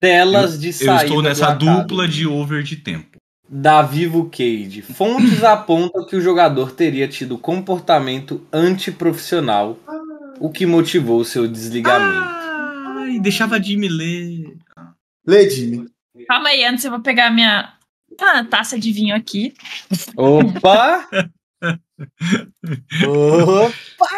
Telas eu, de saída. Eu estou nessa dupla de over de tempo. Da Vivo Fontes apontam que o jogador teria tido comportamento antiprofissional, o que motivou o seu desligamento. Ai, deixava Jimmy ler. Lê, Jimmy. Calma aí, antes eu vou pegar minha tá, taça de vinho aqui. Opa! Opa!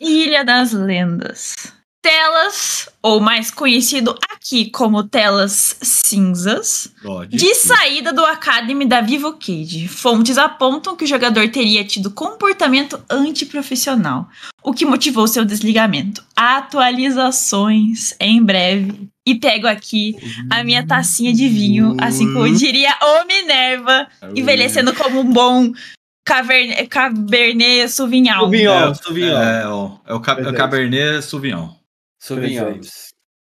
Ilha das Lendas telas, ou mais conhecido aqui como telas cinzas, Pode. de saída do Academy da Vivo Cage. Fontes apontam que o jogador teria tido comportamento antiprofissional, o que motivou seu desligamento. Atualizações em breve. E pego aqui a minha tacinha de vinho, assim como uhum. diria o Minerva, envelhecendo como um bom Cabernet, Cabernet Sauvignon. Sauvignon, Sauvignon. É, é, é, o, é o Cabernet Sauvignon. Sobrinhos.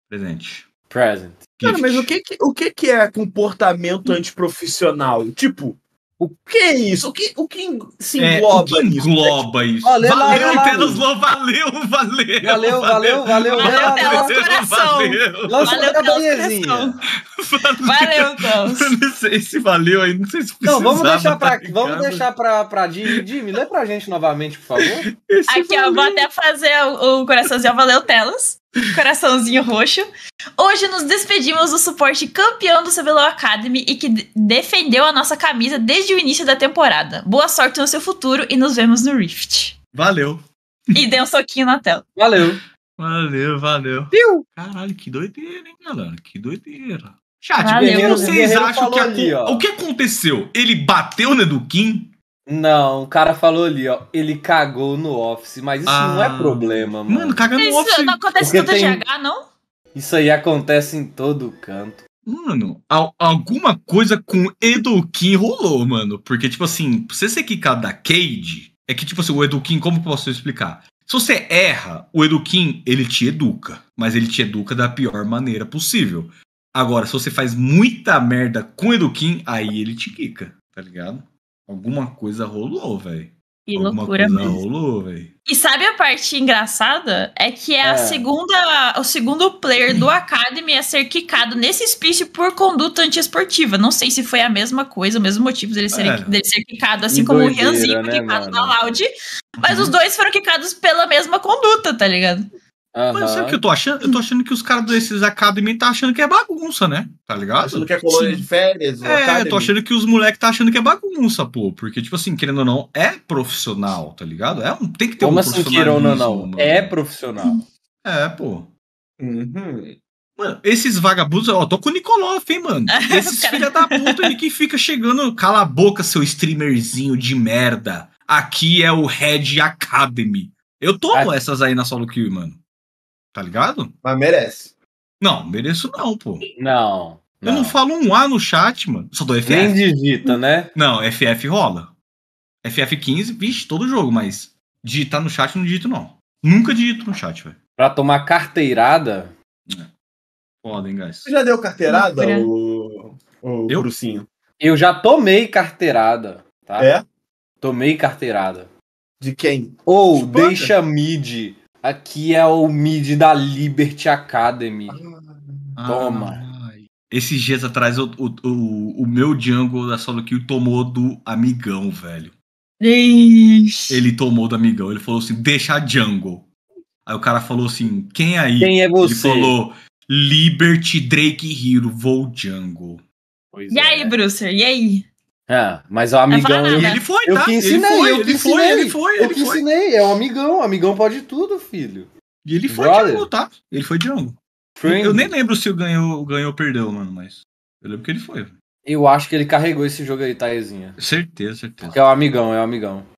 Presente. Present. Cara, mas o que, que, o que, que é comportamento hum. antiprofissional? Tipo, o que é isso? O que, o que se engloba é, o que engloba isso? valeu Valeu, valeu, valeu valeu valeu, valeu. Valeu, valeu, valeu. Valeu, valeu valeu valeu valeu, Telos, Valeu, valeu Eu não sei se valeu aí, não sei se valeu valeu vamos deixar valeu valeu valeu valeu valeu Jimmy. valeu valeu valeu gente novamente, por favor. valeu Aqui, valeu. eu vou até fazer valeu o coraçãozinho. Valeu, Telos. Coraçãozinho roxo. Hoje nos despedimos do suporte campeão do CBLOL Academy e que defendeu a nossa camisa desde o início da temporada. Boa sorte no seu futuro e nos vemos no Rift. Valeu. E dê um soquinho na tela. Valeu. Valeu, valeu. Caralho, que doideira, hein, galera? Que doideira. Chat, valeu, vocês acham que. Ali, o que aconteceu? Ele bateu no Eduquim? Não, o cara falou ali, ó. Ele cagou no Office, mas isso ah. não é ah. problema, mano. Mano, caga no isso Office. Isso não acontece todo o GH, não? Isso aí acontece em todo canto. Mano, alguma coisa com Eduquim rolou, mano. Porque, tipo assim, pra você ser quicado da Cade, é que, tipo assim, o Eduquim, como eu posso explicar? Se você erra, o Eduquim, ele te educa. Mas ele te educa da pior maneira possível. Agora, se você faz muita merda com o Eduquim, aí ele te quica, tá ligado? alguma coisa rolou, velho. E alguma loucura coisa mesmo. rolou, velho. E sabe a parte engraçada? É que é, é. A segunda, o segundo player do Academy a ser quicado nesse split por conduta antiesportiva. Não sei se foi a mesma coisa, o mesmo motivo dele, serem, é. dele ser quicado, assim que como doideira, o Rianzinho né, quicado mano? na Loud. Mas uhum. os dois foram quicados pela mesma conduta, tá ligado? Uhum. Mas sabe o que eu tô achando? Eu tô achando que os caras desses Academy tá achando que é bagunça, né? Tá ligado? Achando que é colônia Sim. de férias. É, academy. eu tô achando que os moleques tá achando que é bagunça, pô. Porque, tipo assim, querendo ou não, é profissional, tá ligado? É um, tem que ter Como um assim, profissional. Como assim, não, não? É profissional. É, pô. Uhum. Mano, esses vagabundos, ó, tô com o Nikolov, hein, mano. Esses filha da tá- puta aí que fica chegando, cala a boca, seu streamerzinho de merda. Aqui é o Red Academy. Eu tomo a... essas aí na solo queue, mano. Tá ligado? Mas merece. Não, mereço não, pô. Não. Eu não, não falo um A no chat, mano. Só dou FF. Nem digita, né? Não, FF rola. FF15, vixe, todo jogo, mas digitar no chat não digito, não. Nunca digito no chat, velho. Pra tomar carteirada. É. Foda, hein, guys. Você já deu carteirada, o, o eu? Brucinho? Eu já tomei carteirada, tá? É? Tomei carteirada. De quem? Ou oh, deixa mid Aqui é o mid da Liberty Academy. Ah, Toma. Ai. Esses dias atrás, o, o, o, o meu Django da solo kill tomou do amigão, velho. Ixi. Ele tomou do amigão. Ele falou assim: deixa Django. Aí o cara falou assim: quem aí? Quem é você? Ele falou: Liberty Drake Hero, vou Django. Pois e é. aí, Brucer? E aí? É, mas o amigão. Ele, ele foi, tá? Eu que ensinei, ele foi, eu que ele foi, ele foi. Ele eu que foi. ensinei, é um amigão, amigão pode tudo, filho. E ele foi Brother. Django, tá? Ele foi de Friend. Eu nem lembro se ganhou, ganhou ou perdeu, mano, mas eu lembro que ele foi. Eu acho que ele carregou esse jogo aí, Taizinha. Certeza, certeza. Porque é o um amigão, é o um amigão.